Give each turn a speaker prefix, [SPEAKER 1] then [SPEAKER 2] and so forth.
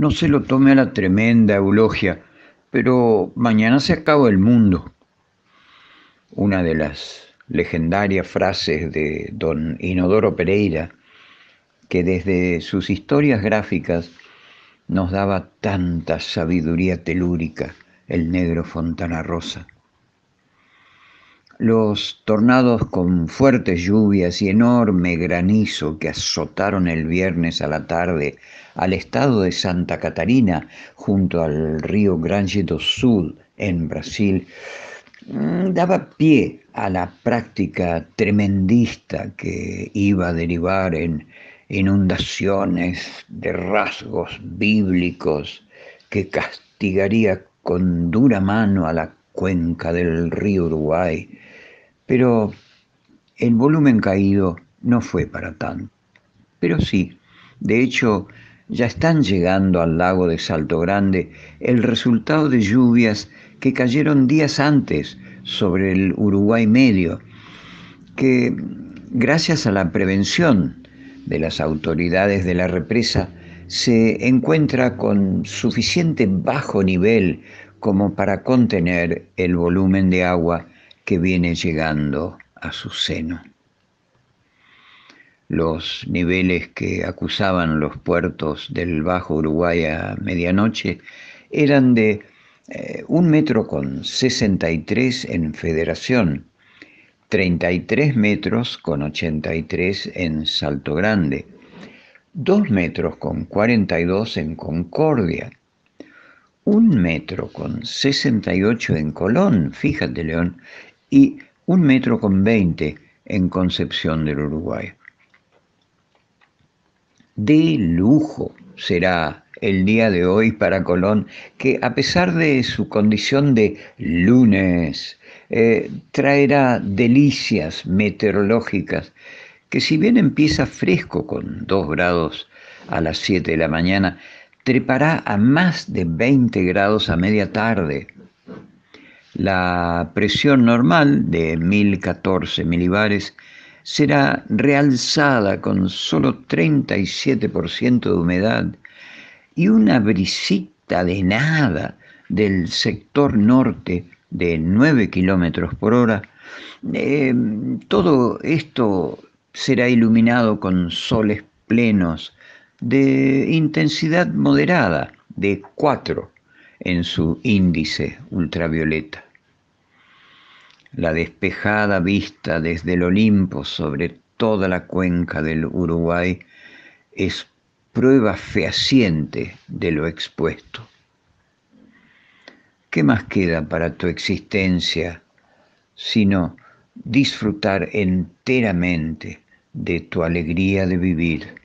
[SPEAKER 1] No se lo tome a la tremenda eulogia, pero mañana se acaba el mundo. Una de las legendarias frases de don Inodoro Pereira, que desde sus historias gráficas nos daba tanta sabiduría telúrica el negro Fontana Rosa. Los tornados con fuertes lluvias y enorme granizo que azotaron el viernes a la tarde al estado de Santa Catarina junto al río Grande do Sul en Brasil mm, daba pie a la práctica tremendista que iba a derivar en inundaciones de rasgos bíblicos que castigaría con dura mano a la cuenca del río Uruguay, pero el volumen caído no fue para tanto. Pero sí, de hecho, ya están llegando al lago de Salto Grande el resultado de lluvias que cayeron días antes sobre el Uruguay medio, que gracias a la prevención de las autoridades de la represa se encuentra con suficiente bajo nivel como para contener el volumen de agua que viene llegando a su seno. Los niveles que acusaban los puertos del Bajo Uruguay a medianoche eran de eh, un metro con 63 en Federación, 33 metros con 83 en Salto Grande, 2 metros con 42 en Concordia, un metro con 68 en Colón, fíjate León, y un metro con 20 en Concepción del Uruguay. De lujo será el día de hoy para Colón, que a pesar de su condición de lunes, eh, traerá delicias meteorológicas, que si bien empieza fresco con 2 grados a las 7 de la mañana, trepará a más de 20 grados a media tarde. La presión normal de 1014 milibares será realzada con solo 37% de humedad y una brisita de nada del sector norte de 9 kilómetros por hora. Eh, todo esto será iluminado con soles plenos de intensidad moderada, de 4 en su índice ultravioleta. La despejada vista desde el Olimpo sobre toda la cuenca del Uruguay es prueba fehaciente de lo expuesto. ¿Qué más queda para tu existencia sino disfrutar enteramente de tu alegría de vivir?